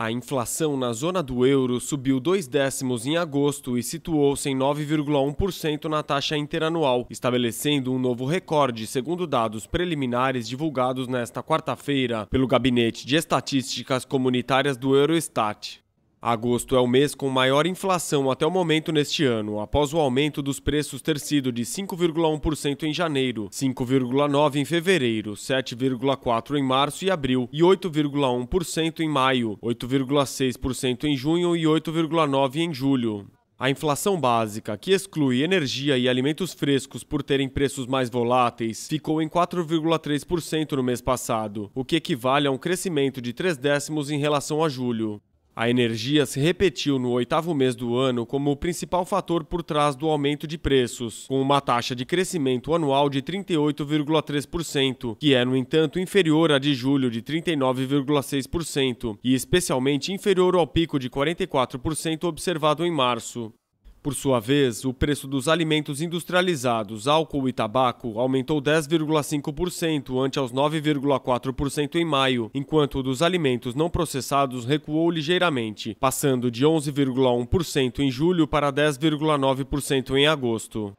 A inflação na zona do euro subiu dois décimos em agosto e situou-se em 9,1% na taxa interanual, estabelecendo um novo recorde, segundo dados preliminares divulgados nesta quarta-feira pelo Gabinete de Estatísticas Comunitárias do Eurostat. Agosto é o mês com maior inflação até o momento neste ano, após o aumento dos preços ter sido de 5,1% em janeiro, 5,9% em fevereiro, 7,4% em março e abril e 8,1% em maio, 8,6% em junho e 8,9% em julho. A inflação básica, que exclui energia e alimentos frescos por terem preços mais voláteis, ficou em 4,3% no mês passado, o que equivale a um crescimento de 3 décimos em relação a julho. A energia se repetiu no oitavo mês do ano como o principal fator por trás do aumento de preços, com uma taxa de crescimento anual de 38,3%, que é, no entanto, inferior à de julho de 39,6% e especialmente inferior ao pico de 44% observado em março. Por sua vez, o preço dos alimentos industrializados, álcool e tabaco aumentou 10,5% ante aos 9,4% em maio, enquanto o dos alimentos não processados recuou ligeiramente, passando de 11,1% em julho para 10,9% em agosto.